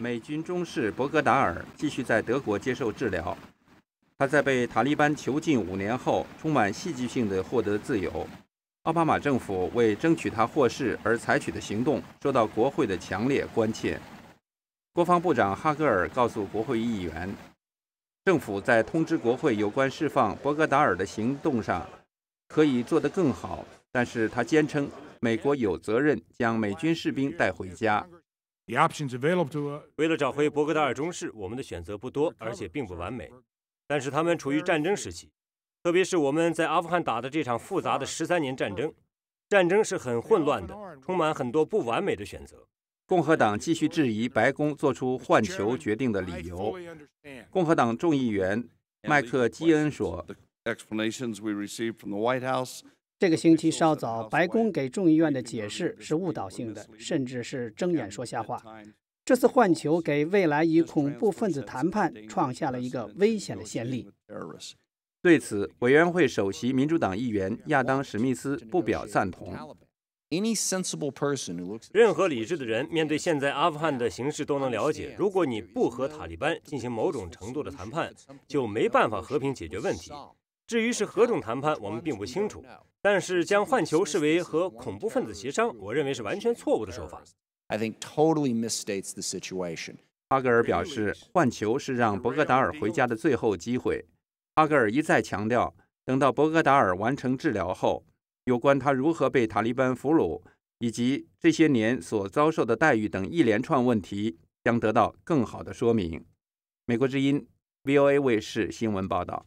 美军中士伯格达尔继续在德国接受治疗。他在被塔利班囚禁五年后，充满戏剧性的获得自由。奥巴马政府为争取他获释而采取的行动受到国会的强烈关切。国防部长哈格尔告诉国会议员，政府在通知国会有关释放博格达尔的行动上可以做得更好，但是他坚称美国有责任将美军士兵带回家。为了找回伯格达尔中士，我们的选择不多，而且并不完美。但是他们处于战争时期，特别是我们在阿富汗打的这场复杂的十三年战争，战争是很混乱的，充满很多不完美的选择。共和党继续质疑白宫做出换球决定的理由。共和党众议员麦克基恩说。这个星期稍早，白宫给众议院的解释是误导性的，甚至是睁眼说瞎话。这次换球给未来与恐怖分子谈判创下了一个危险的先例。对此，委员会首席民主党议员亚当·史密斯不表赞同。任何理智的人面对现在阿富汗的形势都能了解，如果你不和塔利班进行某种程度的谈判，就没办法和平解决问题。至于是何种谈判，我们并不清楚。但是将换球视为和恐怖分子协商，我认为是完全错误的说法。I think misstates situation totally the。哈格尔表示，换球是让博格达尔回家的最后机会。哈格尔一再强调，等到博格达尔完成治疗后，有关他如何被塔利班俘虏以及这些年所遭受的待遇等一连串问题，将得到更好的说明。美国之音 （VOA） 卫视新闻报道。